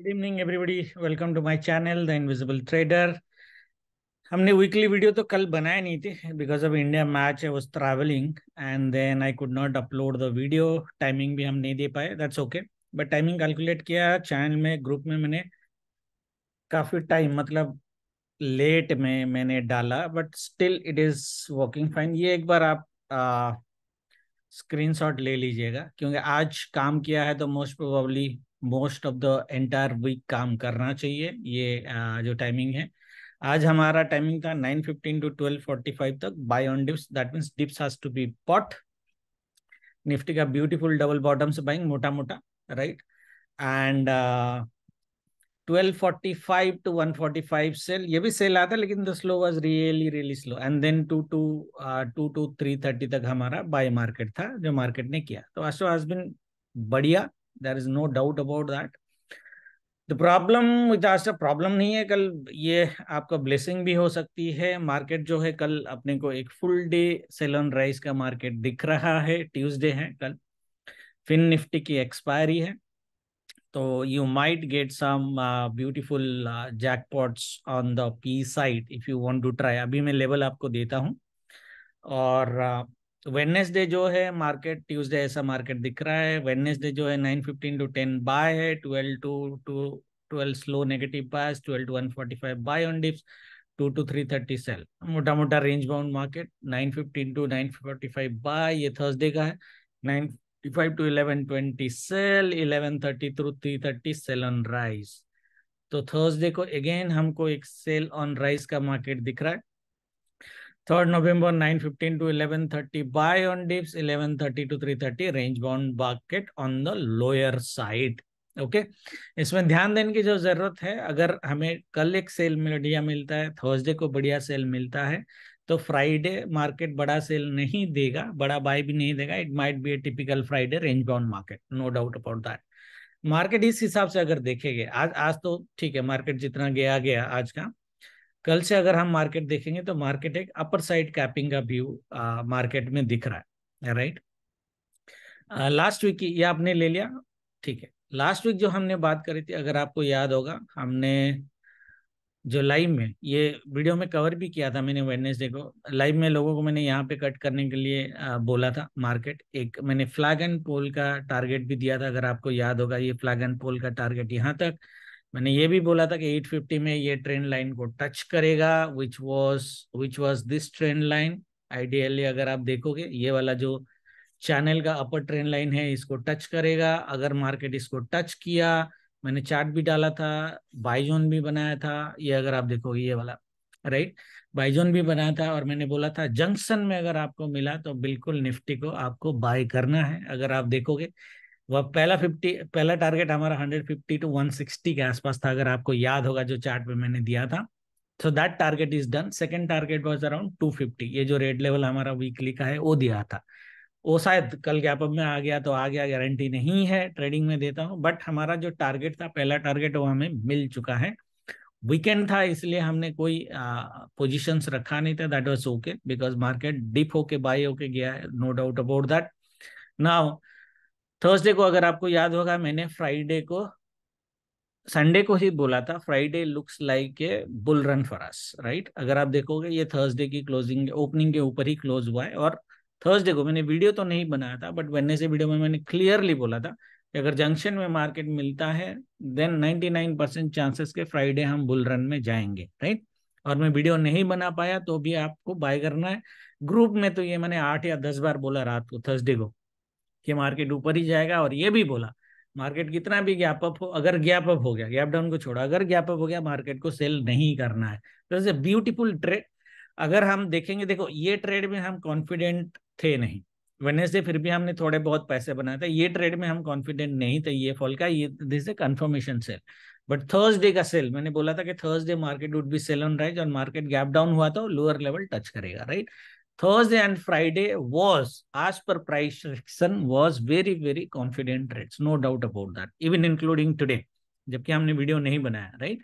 Good evening everybody welcome to my channel the invisible trader हमने weekly video तो कल बनाए नहीं थे because of India match I was travelling and then I could not upload the video timing भी हम नहीं दे पाए that's okay but timing calculate किया चैनल में ग्रुप में मैंने काफ़ी टाइम मतलब लेट में मैंने डाला but still it is working fine ये एक बार आप आ, स्क्रीनशॉट ले लीजिएगा क्योंकि आज काम किया है तो most probably most of the entire week काम करना चाहिए ये जो टाइमिंग है आज हमारा टाइमिंग था 9:15 टू 12:45 तक buy on dips that means dips has to be bought Nifty का ब्यूटीफुल डबल बॉटम से बाइंग मोटा मोटा राइट एंड 1245 टू 145 सेल ये भी सेल आता लेकिन the slow was really really slow and then two to to to three thirty तक हमारा बाय मार्केट था जो मार्केट ने किया तो आशो हैज बिन बढ़िया there is no doubt about that तो प्रॉब्लम जास्टर प्रॉब्लम नहीं है कल ये आपका ब्लेसिंग भी हो सकती है मार्केट जो है कल अपने को एक full day sell on rise का मार्केट दिख रहा है ट्यूसडे है कल फिन निफ्टी की एक्सपायरी है तो you might get some beautiful jackpots on the P side if you want to try अभी मैं लेवल आपको देता हूँ और uh, वेडनेसडे जो है मार्केट ट्यूसडे ऐसा मार्केट दिख रहा है वेडनेसडे जो है nine fifteen to ten buy है twelve to to twelve slow negative bias twelve to one forty five buy on dips two to three thirty sell मोटा मोटा range bound market nine fifteen to nine forty five buy ये Thursday का है nine fifty five to eleven twenty sell eleven thirty to three thirty sell on rise तो Thursday को again हमको एक sell on rise का market दिख रहा है 3rd November 9.15 to 11.30 buy on dips, 11.30 to 3.30 range bound market on the lower side. Okay okay? इसमें ध्यान देने की जो जरूरत है अगर हमें कल एक सेल बढ़िया मिलता है थर्सडे को बढ़िया सेल मिलता है तो फ्राइडे मार्केट बड़ा सेल नहीं देगा बड़ा बाय भी नहीं देगा it might be a typical Friday range bound market no doubt about that market इस हिसाब से अगर देखेंगे आज आज तो ठीक है मार्केट जितना गया गया आज का कल से अगर हम मार्केट देखेंगे तो मार्केट एक अपर साइड कैपिंग का व्यू मार्केट में दिख रहा है राइट लास्ट वीक ये आपने ले लिया ठीक है लास्ट वीक जो हमने बात करी थी अगर आपको याद होगा हमने जो लाइव में ये वीडियो में कवर भी किया था मैंने वेडनेसडे को लाइव में लोगों को मैंने यहाँ पे कट करने के लिए आ, बोला था मार्केट एक मैंने फ्लैग एंड पोल का टारगेट भी दिया था अगर आपको याद होगा ये फ्लैग एंड पोल का टारगेट यहाँ तक मैंने ये भी बोला था कि 850 में ये ट्रेंड लाइन को टच करेगा which was which was this trend line ideally अगर आप देखोगे ये वाला जो चैनल का अपर ट्रेंड लाइन है इसको टच करेगा अगर मार्केट इसको टच किया मैंने चार्ट भी डाला था बाइजोन भी बनाया था ये अगर आप देखोगे ये वाला राइट बाइजोन भी बनाया था और मैंने बोला था जंक्शन में अगर आपको मिला तो बिल्कुल निफ्टी को आपको बाय करना है अगर आप देखोगे वह पहला फिफ्टी पहला टारगेट हमारा hundred fifty to one sixty के आसपास था अगर आपको याद होगा जो चार्ट पे मैंने दिया था so that target is done second target was around two fifty ये जो रेड लेवल हमारा वीकली का है वो दिया था वो शायद कल गैप अप में आ गया तो आ गया गारंटी नहीं है ट्रेडिंग में देता हूँ बट हमारा जो टारगेट था पहला टारगेट वो हमें मिल चुका है वीकेंड था इसलिए हमने कोई पोजीशंस रखा नहीं था that was okay because market dip होके बाई होके गया है no doubt about that now Thursday को अगर आपको याद होगा मैंने फ्राइडे को संडे को ही बोला था Friday looks like a bull run for us right अगर आप देखोगे ये थर्सडे की क्लोजिंग ओपनिंग के ऊपर ही क्लोज हुआ है और थर्सडे को मैंने वीडियो तो नहीं बनाया था बट से वीडियो में मैंने क्लियरली बोला था कि अगर जंक्शन में मार्केट मिलता है देन 99 परसेंट चांसेस के फ्राइडे हम बुल रन में जाएंगे राइट और मैं वीडियो नहीं बना पाया तो भी आपको बाय करना है ग्रुप में तो ये मैंने आठ या दस बार बोला रात को थर्सडे को कि मार्केट ऊपर ही जाएगा और ये भी बोला मार्केट कितना भी गैप अप हो अगर गैप अप हो गया गैप डाउन को छोड़ा अगर गैप अप हो गया मार्केट को सेल नहीं करना है तो जैसे ब्यूटीफुल ट्रेड अगर हम देखेंगे देखो ये ट्रेड में हम कॉन्फिडेंट थे नहीं वेनेसडे फिर भी हमने थोड़े बहुत पैसे बनाए थे ये ट्रेड में हम कॉन्फिडेंट नहीं थे ये फॉल का ये this a confirmation sell but Thursday का सेल मैंने बोला था कि Thursday market would be sell on rise और मार्केट गैप डाउन हुआ तो लोअर लेवल टच करेगा right Thursday and Friday was, as per price was was very, very confident no No doubt about that. Even including today. जबकि हमने video नहीं बनाया right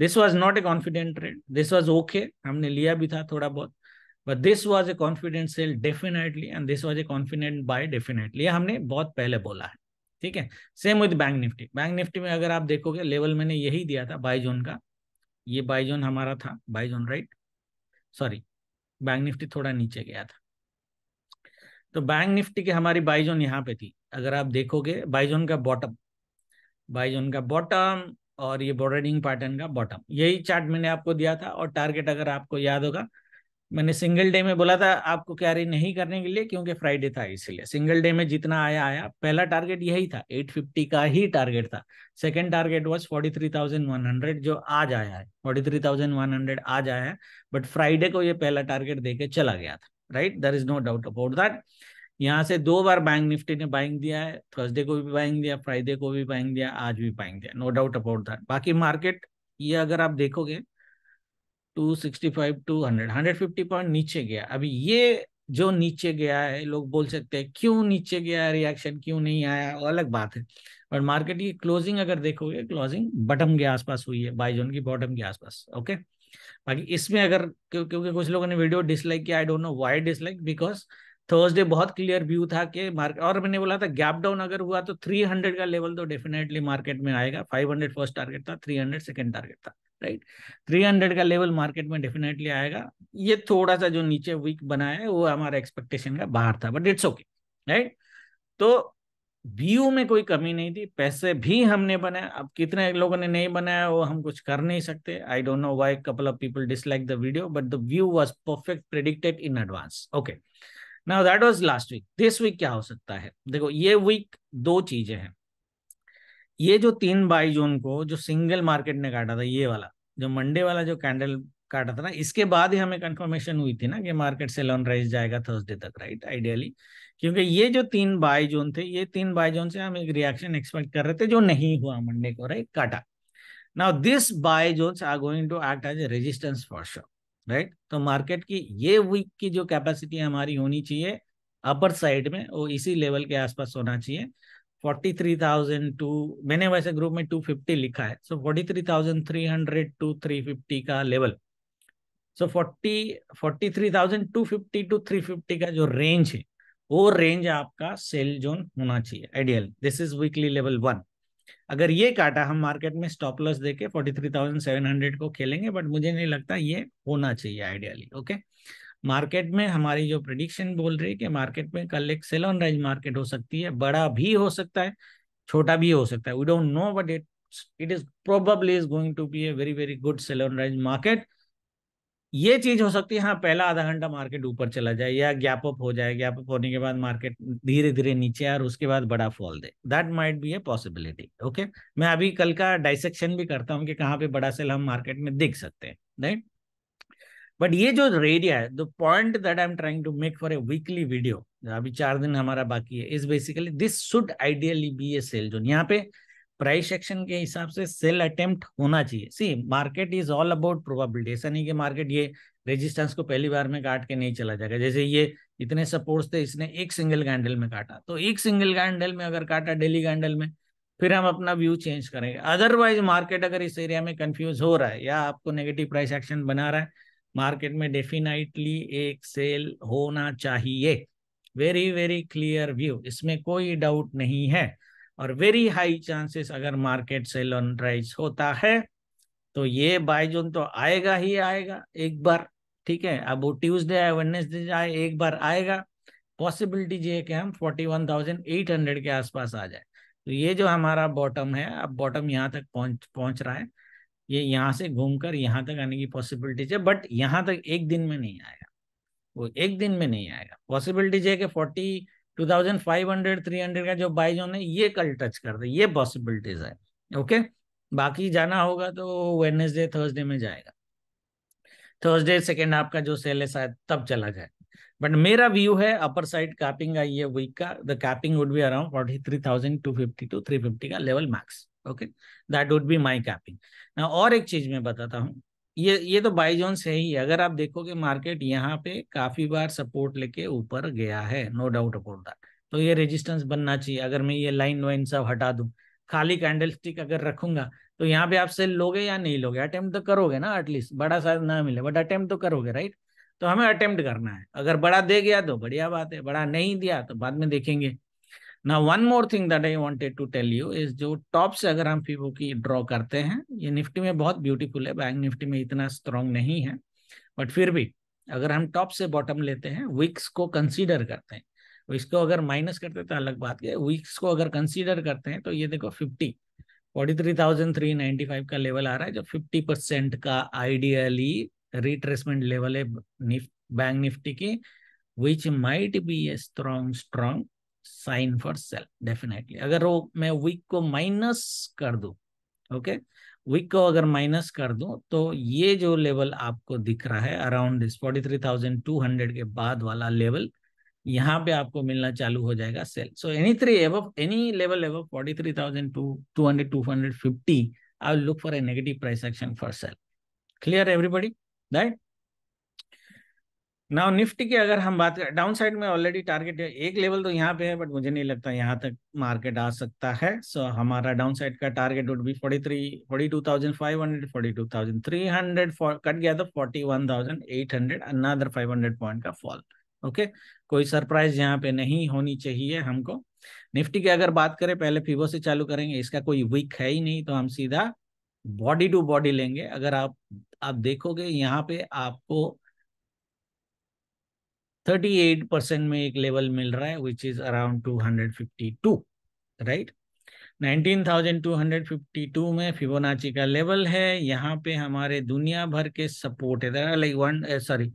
this was not a confident rate this was okay हमने लिया भी था थोड़ा बहुत but this was a confident sell definitely and this was a confident buy definitely हमने बहुत पहले बोला है ठीक है same with bank Nifty bank Nifty में अगर आप देखोगे लेवल मैंने यही दिया था बाई जोन का ये बाई जोन हमारा था buy zone right sorry bank Nifty थोड़ा नीचे गया था तो बैंक निफ्टी की हमारी बाइजोन यहाँ पे थी अगर आप देखोगे बाइजोन का बॉटम बाइजोन का बॉटम और ये बॉर्डरिंग पैटर्न का बॉटम यही चार्ट मैंने आपको दिया था और टारगेट अगर आपको याद होगा मैंने सिंगल डे में बोला था आपको कैरी नहीं करने के लिए क्योंकि फ्राइडे था इसीलिए सिंगल डे में जितना आया आया पहला टारगेट यही था 850 का ही टारगेट था सेकंड टारगेट वाज 43,100 जो आज आया है 43,100 आज आया है बट फ्राइडे को ये पहला टारगेट देके चला गया था right there is no doubt about that यहाँ से दो बार बैंक निफ्टी ने बाइंग दिया है थर्सडे को भी बाइंग दिया फ्राइडे को भी बाइंग दिया आज भी बाइंग दिया नो डाउट अबाउट दैट बाकी मार्केट ये अगर आप देखोगे two sixty five two hundred hundred fifty point नीचे गया अभी ये जो नीचे गया है लोग बोल सकते हैं क्यों नीचे गया है रिएक्शन क्यों नहीं आया वो अलग बात है और मार्केट की क्लोजिंग अगर देखोगे क्लोजिंग बटम के आसपास हुई है जोन की बॉटम के आसपास ओके बाकी इसमें अगर क्योंकि क्यों कुछ लोगों ने वीडियो डिसलाइक किया I don't know why dislike because Thursday बहुत क्लियर व्यू था कि मार्केट और मैंने बोला था गैप डाउन अगर हुआ तो 300 का लेवल तो डेफिनेटली मार्केट में आएगा 500 फर्स्ट टारगेट था 300 सेकंड टारगेट था राइट थ्री हंड्रेड का लेवल मार्केट में डेफिनेटली आएगा ये थोड़ा सा जो नीचे वीक बना है वो हमारा एक्सपेक्टेशन का बाहर था बट इट्स ओके राइट तो व्यू में कोई कमी नहीं थी पैसे भी हमने बनाए अब कितने लोगों ने नहीं बनाया वो हम कुछ कर नहीं सकते I don't know why couple of people dislike the video but the view was perfect predicted in advance okay now that was last week this week क्या हो सकता है देखो ये वीक दो चीजें हैं ये जो तीन बाई जून को जो सिंगल मार्केट ने काटा था ये वाला जो मंडे वाला जो कैंडल काटा था ना इसके बाद ही हमें कंफर्मेशन हुई थी ना कि मार्केट से लॉन राइज जाएगा थर्सडे तक राइट आइडियली क्योंकि ये जो तीन बाय जोन थे ये तीन बाय जोन से हम एक रिएक्शन एक्सपेक्ट कर रहे थे जो नहीं हुआ मंडे को राइट काटा now this buy zone are going to act as a resistance for show right तो मार्केट की ये वीक की जो कैपेसिटी हमारी होनी चाहिए अपर साइड में वो इसी लेवल के आसपास होना चाहिए फोर्टी थ्री थाउजेंड टू मैंने वैसे ग्रुप में टू फिफ्टी लिखा है so forty three thousand three hundred to three fifty का level so forty forty three thousand two fifty to three fifty का जो रेंज है वो रेंज आपका सेल जोन होना चाहिए ideal this is weekly level one अगर ये काटा हम मार्केट में स्टॉप लॉस देके forty three thousand seven hundred को खेलेंगे बट मुझे नहीं लगता ये होना चाहिए आइडियली ओके मार्केट में हमारी जो प्रडिक्शन बोल रही है कि मार्केट में कल एक सेल ऑन राइज मार्केट हो सकती है बड़ा भी हो सकता है छोटा भी हो सकता है we don't know but it it is probably is going to be a very very good sell on rise market ये चीज हो सकती है हाँ पहला आधा घंटा मार्केट ऊपर चला जाए या गैप अप हो जाए गैप अप होने के बाद मार्केट धीरे धीरे नीचे आए और उसके बाद बड़ा फॉल दे that might be a possibility okay मैं अभी कल का डाइसेक्शन भी करता हूँ कि कहाँ पे बड़ा सेल हम मार्केट में देख सकते हैं राइट बट ये जो एरिया है the point that I am trying to make for a weekly video अभी चार दिन हमारा बाकी है is basically this should ideally be a sell zone यहाँ पे प्राइस एक्शन के हिसाब से सेल अटेम्प्ट होना चाहिए see market is all about probability ऐसा नहीं कि मार्केट ये रेजिस्टेंस को पहली बार में काट के नहीं चला जाएगा जैसे ये इतने सपोर्ट्स थे इसने एक सिंगल कैंडल में काटा तो एक सिंगल कैंडल में अगर काटा डेली कैंडल में फिर हम अपना व्यू चेंज करेंगे अदरवाइज मार्केट अगर इस एरिया में कंफ्यूज हो रहा है या आपको नेगेटिव प्राइस एक्शन बना रहा है मार्केट में डेफिनेटली एक सेल होना चाहिए वेरी वेरी क्लियर व्यू इसमें कोई डाउट नहीं है और वेरी हाई चांसेस अगर मार्केट सेल ऑन राइज होता है तो ये बाइजून तो आएगा ही आएगा एक बार ठीक है अब वो ट्यूजडे आए वेडनेसडे आए एक बार आएगा पॉसिबिलिटी ये है कि हम 41,800 के आसपास आ जाए तो ये जो हमारा बॉटम है अब बॉटम यहाँ तक पहुंच पहुंच रहा है ये यहाँ से घूमकर यहाँ तक आने की पॉसिबिलिटीज है बट यहाँ तक एक दिन में नहीं आएगा वो एक दिन में नहीं आएगा पॉसिबिलिटीज है कि forty two thousand five hundred three hundred का जो जोन है ये कल टच कर दे ये पॉसिबिलिटीज है ओके बाकी जाना होगा तो वेडनेसडे थर्सडे में जाएगा थर्सडे सेकेंड हाफ का जो सेल है शायद तब चला जाए बट मेरा व्यू है अपर साइड कैपिंग आई है वीक का the capping would be around forty three thousand two fifty to three fifty का level max okay that would be my capping और एक चीज मैं बताता हूँ ये ये तो जोन से ही अगर आप देखोगे मार्केट यहाँ पे काफी बार सपोर्ट लेके ऊपर गया है नो डाउट अबाउट दैट तो ये रेजिस्टेंस बनना चाहिए अगर मैं ये लाइन वाइन सब हटा दू खाली कैंडल स्टिक अगर रखूंगा तो यहाँ पे आप सेल लोगे या नहीं लोगे अटेम्प्ट तो करोगे ना एटलीस्ट बड़ा साइज ना मिले बट अटेम्प्ट तो करोगे राइट तो हमें अटेम्प्ट करना है अगर बड़ा दे गया तो बढ़िया बात है बड़ा नहीं दिया तो बाद में देखेंगे ना one more thing that I wanted to tell you is जो टॉप से अगर हम फीबो की ड्रॉ करते हैं ये निफ्टी में बहुत ब्यूटीफुल है बैंक निफ्टी में इतना स्ट्रांग नहीं है बट फिर भी अगर हम टॉप से बॉटम लेते हैं विक्स को कंसीडर करते हैं इसको अगर माइनस करते तो अलग बात है विक्स को अगर कंसीडर करते हैं तो ये देखो fifty forty three thousand three ninety five का लेवल आ रहा है जो फिफ्टी परसेंट का आइडियली रिट्रेसमेंट लेवल है बैंक निफ्टी की which might be a strong strong sign for sell definitely अगर वो मैं वीक को माइनस कर दू ओके वीक को अगर माइनस कर दू तो ये जो लेवल आपको दिख रहा है around forty three thousand two hundred के बाद वाला लेवल यहाँ पे आपको मिलना चालू हो जाएगा sell so any three above any level above forty three thousand two two hundred two hundred fifty I look for a negative price action for sell clear everybody right now Nifty की अगर हम बात करें down side में already target एक level तो यहाँ पे है बट मुझे नहीं लगता यहाँ तक मार्केट आ सकता है सो so, हमारा डाउन साइड का target would be forty three forty two thousand five hundred forty two thousand three hundred cut गया तो forty one thousand eight hundred another five hundred point का फॉल ओके कोई surprise यहाँ पे नहीं होनी चाहिए हमको निफ्टी की अगर बात करें पहले फीवो से चालू करेंगे इसका कोई वीक है ही नहीं तो हम सीधा बॉडी टू बॉडी लेंगे अगर आप आप देखोगे यहाँ पे आपको 38 परसेंट में एक लेवल मिल रहा है विच इज अराउंड 252 राइट 19,252 में फिबोनाची का लेवल है यहाँ पे हमारे दुनिया भर के सपोर्ट है लाइक वन सॉरी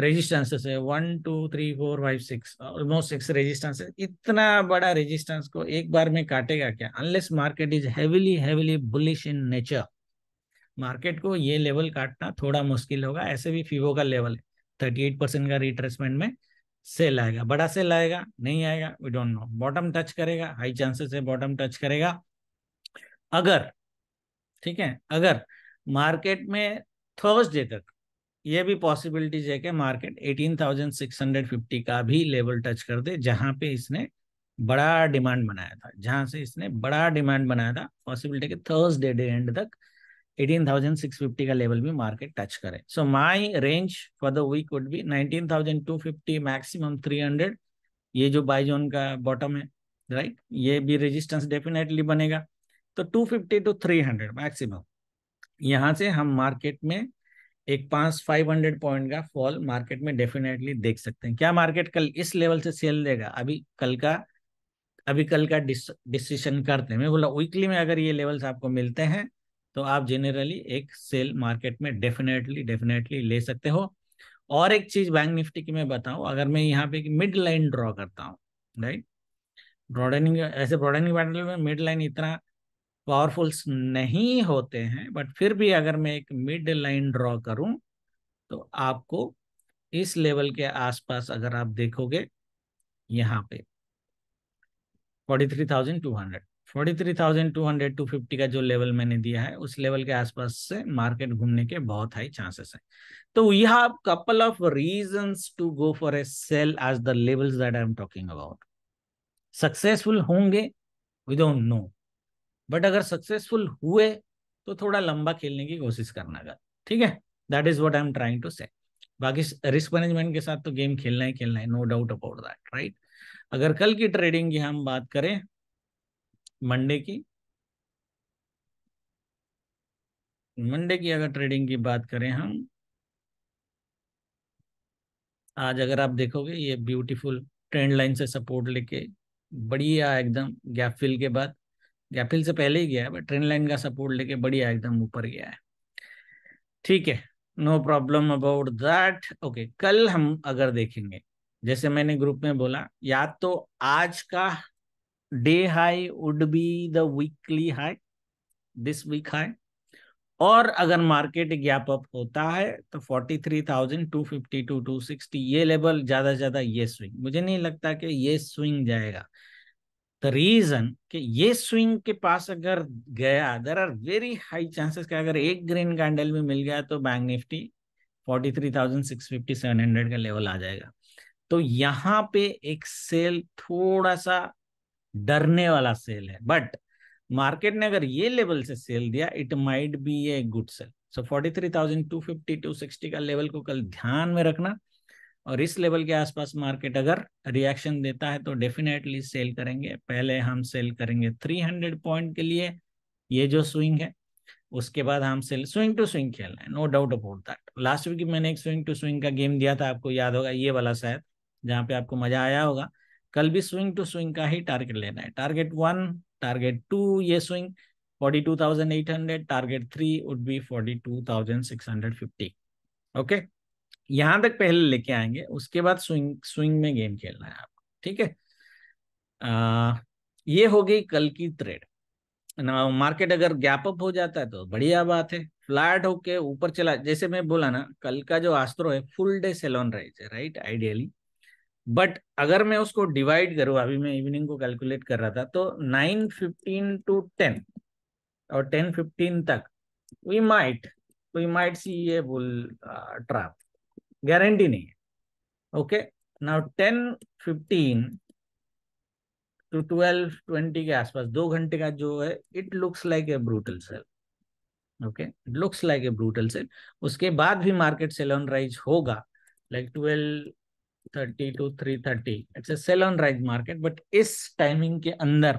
रेजिस्टेंस है one two three four five six almost six resistance इतना बड़ा रेजिस्टेंस को एक बार में काटेगा क्या unless market is heavily heavily bullish in nature market को ये लेवल काटना थोड़ा मुश्किल होगा ऐसे भी फिवो का लेवल है थर्टी एट परसेंट का रिट्रेसमेंट में सेल आएगा बड़ा सेल आएगा नहीं आएगा we don't know bottom touch करेगा हाई चांसेस है बॉटम टच करेगा अगर ठीक है अगर मार्केट में थर्सडे तक ये भी पॉसिबिलिटीज है कि मार्केट 18,650 का भी लेवल टच कर दे जहां पे इसने बड़ा डिमांड बनाया था जहां से इसने बड़ा डिमांड बनाया था पॉसिबिलिटी के थर्सडे डे एंड तक 18,650 का लेवल भी मार्केट टच करे so my range for the week would be 19,250 maximum 300 ये जो जोन का बॉटम है राइट right? ये भी रेजिस्टेंस डेफिनेटली बनेगा तो 250 फिफ्टी टू थ्री मैक्सिमम यहाँ से हम मार्केट में एक पांच फाइव हंड्रेड पॉइंट का फॉल मार्केट में डेफिनेटली देख सकते हैं क्या मार्केट कल इस लेवल से सेल देगा अभी कल का अभी कल का डिसीशन करते हैं मैं बोला वीकली में अगर ये लेवल्स आपको मिलते हैं तो आप जेनरली एक सेल मार्केट में डेफिनेटली डेफिनेटली ले सकते हो और एक चीज बैंक निफ्टी की मैं बताऊं अगर मैं यहाँ पे मिड लाइन ड्रॉ करता हूँ राइट ब्रॉडनिंग ऐसे ब्रॉडनिंग पैटर्न में मिड लाइन इतना पावरफुल्स नहीं होते हैं बट फिर भी अगर मैं एक मिड लाइन ड्रॉ करूं तो आपको इस लेवल के आसपास अगर आप देखोगे यहाँ पे forty three thousand two hundred forty three thousand two hundred two fifty का जो लेवल मैंने दिया है उस लेवल के आसपास से मार्केट घूमने के बहुत हाई चांसेस है तो we have couple of reasons to go for a sell as the levels that I am talking about successful होंगे वी डोंट नो बट अगर सक्सेसफुल हुए तो थोड़ा लंबा खेलने की कोशिश करना का ठीक है that is what I am trying to say बाकी रिस्क मैनेजमेंट के साथ तो गेम खेलना ही खेलना है no doubt about that right अगर कल की ट्रेडिंग की हम बात करें मंडे की मंडे की अगर ट्रेडिंग की बात करें हम आज अगर आप देखोगे ये ब्यूटीफुल ट्रेंड लाइन से सपोर्ट लेके बढ़िया एकदम गैप फिल के बाद गैप फिल से पहले ही गया है बट ट्रेंड लाइन का सपोर्ट लेके बढ़िया एकदम ऊपर गया है ठीक है no problem about that okay कल हम अगर देखेंगे जैसे मैंने ग्रुप में बोला या तो आज का day high would be the weekly high this week high और अगर मार्केट गैप अप होता है तो थाउजेंड टू 260 ये लेवल ज्यादा से ज्यादा ये स्विंग मुझे नहीं लगता कि ये स्विंग जाएगा द रीजन कि ये स्विंग के पास अगर गया there are very high chances कि अगर एक ग्रीन कैंडल में मिल गया तो बैंक निफ्टी 43,650 700 का लेवल आ जाएगा तो यहाँ पे एक सेल थोड़ा सा डरने वाला सेल है बट मार्केट ने अगर ये लेवल से सेल दिया it might be a good sell so forty three thousand two fifty to sixty का लेवल को कल ध्यान में रखना और इस लेवल के आसपास मार्केट अगर रिएक्शन देता है तो डेफिनेटली सेल करेंगे पहले हम सेल करेंगे थ्री हंड्रेड पॉइंट के लिए ये जो स्विंग है उसके बाद हम सेल स्विंग टू स्विंग खेलना है no doubt about that last week मैंने एक स्विंग टू स्विंग का गेम दिया था आपको याद होगा ये वाला शायद जहाँ पे आपको मजा आया होगा कल भी स्विंग टू स्विंग का ही टारगेट लेना है टारगेट वन टारगेट टू ये swing hundred target three would be fifty okay यहां तक पहले लेके आएंगे उसके बाद स्विंग स्विंग में गेम खेलना है आपको ठीक है ये हो गई कल की ट्रेड ना मार्केट अगर गैप अप हो जाता है तो बढ़िया बात है फ्लैट होके ऊपर चला जैसे मैं बोला ना कल का जो आस्त्रो है फुल डे सेलोन रहे राइट आइडियली बट अगर मैं उसको डिवाइड करूं अभी मैं इवनिंग को कैलकुलेट कर रहा था तो नाइन फिफ्टीन टू टेन और टेन फिफ्टीन तक we might we might see ये बुल ट्रैप गारंटी नहीं है okay now ten fifteen to twelve twenty के आसपास दो घंटे का जो है it looks like a brutal sell okay looks like a brutal sell उसके बाद भी मार्केट सेल ऑन राइज होगा like twelve thirty to three thirty it's a sell on rise market but इस टाइमिंग के अंदर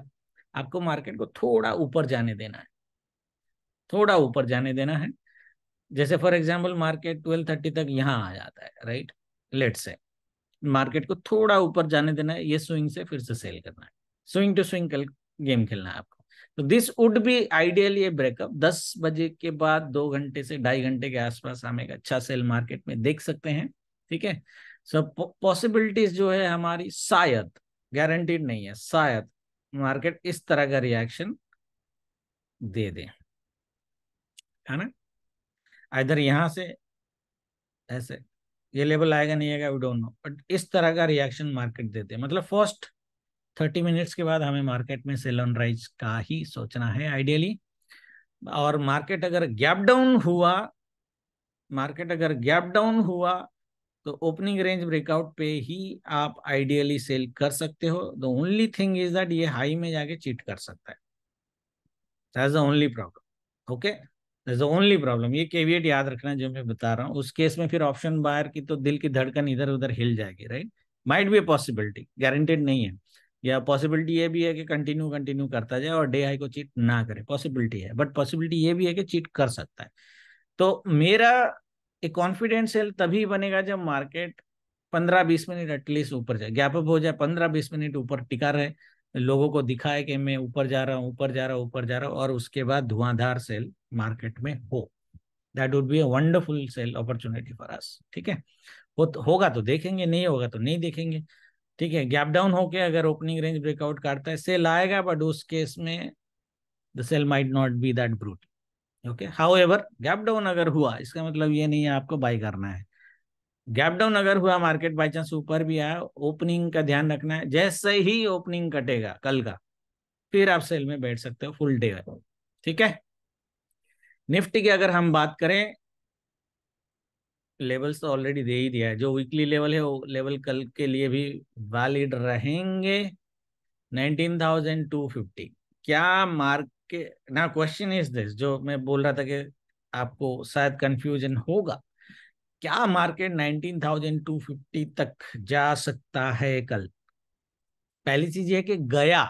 आपको मार्केट को थोड़ा ऊपर जाने देना है थोड़ा ऊपर जाने देना है जैसे for example market twelve thirty तक यहाँ आ जाता है राइट लेट से मार्केट को थोड़ा ऊपर जाने देना है ये स्विंग से फिर से सेल करना है स्विंग टू स्विंग गेम खेलना है आपको तो दिस वुड बी आइडियल ये ब्रेकअप दस बजे के बाद दो घंटे से ढाई घंटे के आसपास हम एक अच्छा सेल मार्केट में देख सकते हैं ठीक है सब पॉसिबिलिटीज जो है हमारी शायद गारंटीड नहीं है शायद मार्केट इस तरह का रिएक्शन दे दे है ना इधर यहां से ऐसे ये लेवल आएगा नहीं आएगा वी डोंट नो बट इस तरह का रिएक्शन मार्केट देते दे मतलब फर्स्ट थर्टी मिनट्स के बाद हमें मार्केट में सेल ऑन राइज का ही सोचना है आइडियली और मार्केट अगर गैप डाउन हुआ मार्केट अगर गैप डाउन हुआ तो ओपनिंग रेंज ब्रेकआउट पे ही आप आइडियली सेल कर सकते हो the only thing is that ये हाई में जाके चीट कर सकता है the only problem okay that's the only problem ये केविएट याद रखना जो मैं बता रहा हूँ उस केस में फिर ऑप्शन बाहर की तो दिल की धड़कन इधर उधर हिल जाएगी right might be a possibility guaranteed नहीं है या पॉसिबिलिटी ये भी है कि कंटिन्यू कंटिन्यू करता जाए और डे हाई को चीट ना करे पॉसिबिलिटी है बट पॉसिबिलिटी ये भी है कि चीट कर सकता है तो मेरा एक कॉन्फिडेंट सेल तभी बनेगा जब मार्केट पंद्रह बीस मिनट एटलीस्ट ऊपर जाए गैप अप हो जाए पंद्रह बीस मिनट ऊपर टिका रहे लोगों को दिखाए कि मैं ऊपर जा रहा हूँ ऊपर जा रहा हूँ ऊपर जा रहा हूँ और उसके बाद धुआंधार सेल मार्केट में हो that would be a wonderful sell opportunity for us ठीक है वो तो होगा तो देखेंगे नहीं होगा तो नहीं देखेंगे ठीक है गैप डाउन होके अगर ओपनिंग रेंज ब्रेकआउट काटता है सेल आएगा बट उस केस में the sell might not be that brute okay however gap down अगर हुआ इसका मतलब ये नहीं है आपको बाई करना है गैप डाउन अगर हुआ मार्केट बाई चांस ऊपर भी आया ओपनिंग का ध्यान रखना है जैसे ही ओपनिंग कटेगा कल का फिर आप सेल में बैठ सकते हो फुल डे ठीक है निफ्टी की अगर हम बात करें लेवल्स तो ऑलरेडी दे ही दिया है जो वीकली लेवल है वो लेवल कल के लिए भी वैलिड रहेंगे 19,250 क्या मार्क कि ना क्वेश्चन इज दिस जो मैं बोल रहा था कि आपको शायद कंफ्यूजन होगा क्या मार्केट 19,250 तक जा सकता है कल पहली चीज ये कि गया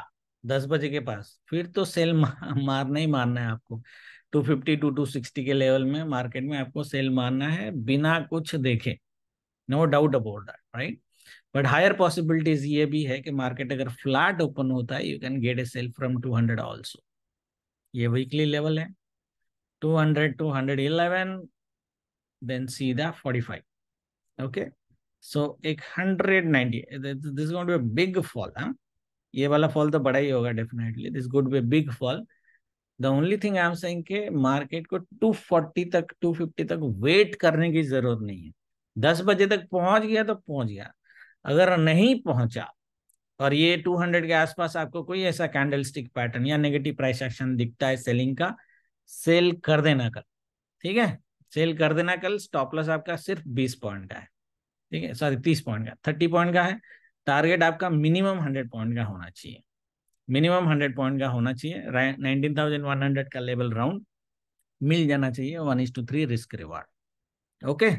दस बजे के पास फिर तो सेल मारना ही मारना है आपको 250 टू 260 के लेवल में मार्केट में आपको सेल मारना है बिना कुछ देखे no doubt about that right but higher possibilities ये भी है कि मार्केट अगर फ्लैट ओपन होता है you can get a sell from 200 also ये वीकली लेवल है 200 to 111 then see the 45 okay so 190 this is going to be a big fall huh? हाँ? ये वाला फॉल तो बड़ा ही होगा definitely this would be big fall the only thing I am saying के मार्केट को 240 तक 250 तक वेट करने की जरूरत नहीं है 10 बजे तक पहुंच गया तो पहुंच गया अगर नहीं पहुंचा और ये 200 के आसपास आपको कोई ऐसा कैंडलस्टिक पैटर्न या नेगेटिव प्राइस एक्शन दिखता है सेलिंग का सेल कर देना कल ठीक है सेल कर देना कल स्टॉप लॉस आपका सिर्फ 20 पॉइंट का है ठीक है सॉरी 30 पॉइंट का 30 पॉइंट का है टारगेट आपका मिनिमम 100 पॉइंट का होना चाहिए मिनिमम 100 पॉइंट का होना चाहिए नाइनटीन का लेवल राउंड मिल जाना चाहिए one is to three risk reward okay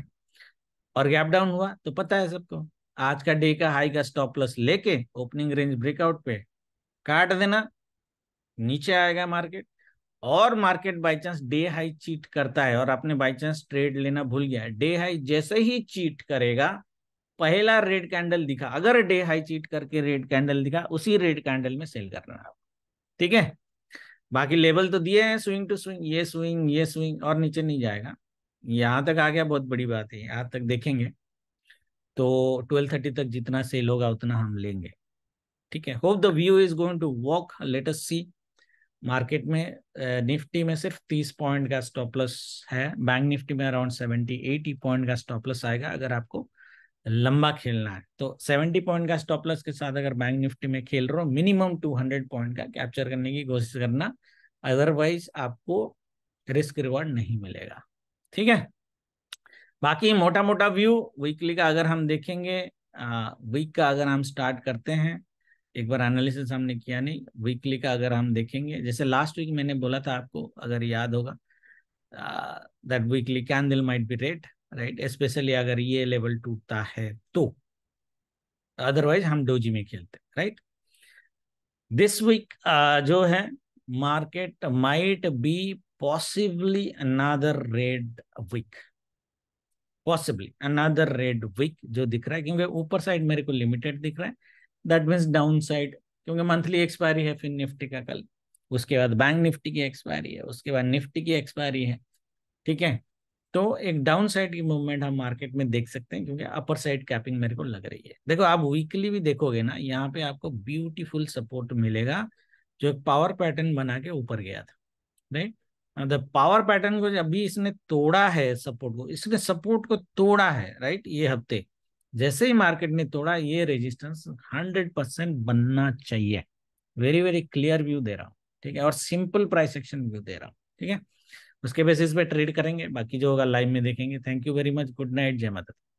और गैप डाउन हुआ तो पता है सबको आज का डे का हाई का स्टॉप प्लस लेके ओपनिंग रेंज ब्रेकआउट पे काट देना नीचे आएगा मार्केट और market by chance day high cheat करता है और आपने बाई चांस ट्रेड लेना भूल गया डे हाई जैसे ही चीट करेगा पहला रेड कैंडल दिखा अगर डे हाई चीट करके रेड कैंडल दिखा उसी रेड कैंडल में सेल करना आप ठीक है बाकी लेवल तो दिए हैं स्विंग टू स्विंग ये स्विंग ये स्विंग और नीचे नहीं जाएगा यहां तक आ गया बहुत बड़ी बात है यहां तक देखेंगे तो ट्वेल्व थर्टी तक जितना सेल होगा उतना हम लेंगे ठीक है hope the view is going to work latest see market में निफ्टी में सिर्फ तीस पॉइंट का स्टॉप लॉस है बैंक निफ्टी में अराउंड सेवेंटी एटी पॉइंट का स्टॉप लॉस आएगा अगर आपको लंबा खेलना है तो सेवेंटी पॉइंट का स्टॉप लॉस के साथ अगर बैंक निफ्टी में खेल रहे हो मिनिमम टू हंड्रेड पॉइंट का कैप्चर करने की कोशिश करना अदरवाइज आपको रिस्क रिवॉर्ड नहीं मिलेगा ठीक है बाकी मोटा मोटा व्यू वीकली का अगर हम देखेंगे वीक का अगर हम स्टार्ट करते हैं एक बार एनालिसिस हमने किया नहीं वीकली का अगर हम देखेंगे जैसे लास्ट वीक मैंने बोला था आपको अगर याद होगा that weekly candle might be red right specially अगर ये लेवल टूटता है तो अदरवाइज हम डोजी में खेलते राइट दिस वीक जो है market might be possibly another red week possibly another red wick जो दिख रहा है क्योंकि ऊपर साइड मेरे को लिमिटेड दिख रहा है दैट मीन्स डाउन साइड क्योंकि मंथली एक्सपायरी है फिर निफ्टी का कल उसके बाद बैंक निफ्टी की एक्सपायरी है उसके बाद निफ्टी की एक्सपायरी है ठीक है तो एक डाउन साइड की मूवमेंट हम मार्केट में देख सकते हैं क्योंकि अपर साइड कैपिंग मेरे को लग रही है देखो आप वीकली भी देखोगे ना यहाँ पे आपको ब्यूटीफुल सपोर्ट मिलेगा जो एक पावर पैटर्न बना के ऊपर गया था राइट द पावर पैटर्न को अभी इसने तोड़ा है सपोर्ट को इसने सपोर्ट को तोड़ा है राइट ये हफ्ते जैसे ही मार्केट ने तोड़ा ये रेजिस्टेंस हंड्रेड परसेंट बनना चाहिए वेरी वेरी क्लियर व्यू दे रहा हूँ ठीक है और सिंपल प्राइस एक्शन व्यू दे रहा हूँ ठीक है उसके बेसिस पे ट्रेड करेंगे बाकी जो होगा लाइव में देखेंगे thank you very much good night जय माता